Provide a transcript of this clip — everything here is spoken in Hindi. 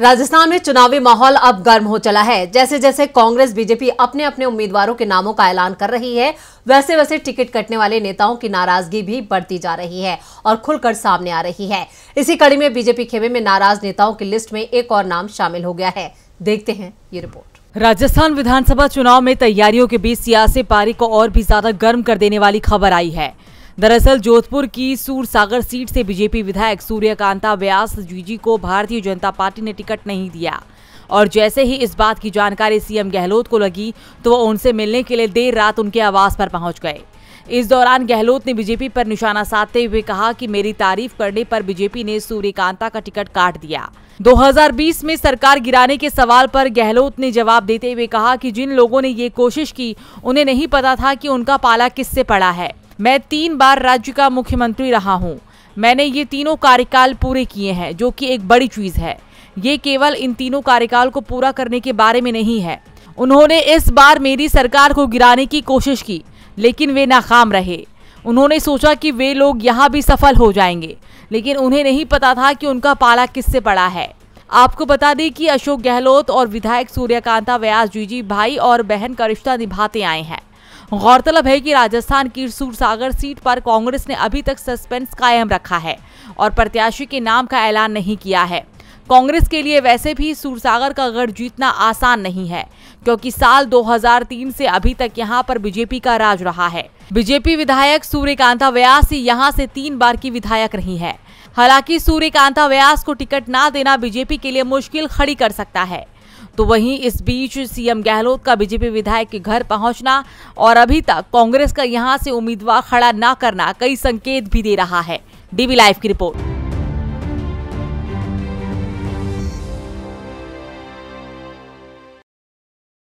राजस्थान में चुनावी माहौल अब गर्म हो चला है जैसे जैसे कांग्रेस बीजेपी अपने अपने उम्मीदवारों के नामों का ऐलान कर रही है वैसे वैसे टिकट कटने वाले नेताओं की नाराजगी भी बढ़ती जा रही है और खुलकर सामने आ रही है इसी कड़ी में बीजेपी खेमे में नाराज नेताओं की लिस्ट में एक और नाम शामिल हो गया है देखते हैं ये रिपोर्ट राजस्थान विधानसभा चुनाव में तैयारियों के बीच सियासी पारी को और भी ज्यादा गर्म कर देने वाली खबर आई है दरअसल जोधपुर की सूरसागर सीट से बीजेपी विधायक सूर्यकांता व्यास जीजी को भारतीय जनता पार्टी ने टिकट नहीं दिया और जैसे ही इस बात की जानकारी सीएम गहलोत को लगी तो वो उनसे मिलने के लिए देर रात उनके आवास पर पहुंच गए इस दौरान गहलोत ने बीजेपी पर निशाना साधते हुए कहा कि मेरी तारीफ करने पर बीजेपी ने सूर्यकांता का टिकट काट दिया 2020 में सरकार गिराने के सवाल पर गहलोत ने जवाब देते हुए कहा कि जिन लोगों ने ये कोशिश की उन्हें नहीं पता था कि उनका पाला किससे पड़ा है मैं तीन बार राज्य का मुख्यमंत्री रहा हूँ मैंने ये तीनों कार्यकाल पूरे किए हैं जो कि एक बड़ी चीज़ है ये केवल इन तीनों कार्यकाल को पूरा करने के बारे में नहीं है उन्होंने इस बार मेरी सरकार को गिराने की कोशिश की लेकिन वे नाकाम रहे उन्होंने सोचा कि वे लोग यहाँ भी सफल हो जाएंगे लेकिन उन्हें नहीं पता था कि उनका पाला किससे पड़ा है आपको बता दें कि अशोक गहलोत और विधायक सूर्यकांता व्यास जी जी भाई और बहन का रिश्ता निभाते आए हैं गौरतलब है कि राजस्थान की सूरसागर सीट पर कांग्रेस ने अभी तक सस्पेंस कायम रखा है और प्रत्याशी के नाम का ऐलान नहीं किया है कांग्रेस के लिए वैसे भी सूरसागर का गढ़ जीतना आसान नहीं है क्योंकि साल 2003 से अभी तक यहां पर बीजेपी का राज रहा है बीजेपी विधायक सूर्यकांता व्यास यहां से तीन बार की विधायक रही है हालांकि सूर्यकांता व्यास को टिकट ना देना बीजेपी के लिए मुश्किल खड़ी कर सकता है तो वहीं इस बीच सीएम गहलोत का बीजेपी विधायक के घर पहुंचना और अभी तक कांग्रेस का यहां से उम्मीदवार खड़ा न करना कई संकेत भी दे रहा है डीबी लाइव की रिपोर्ट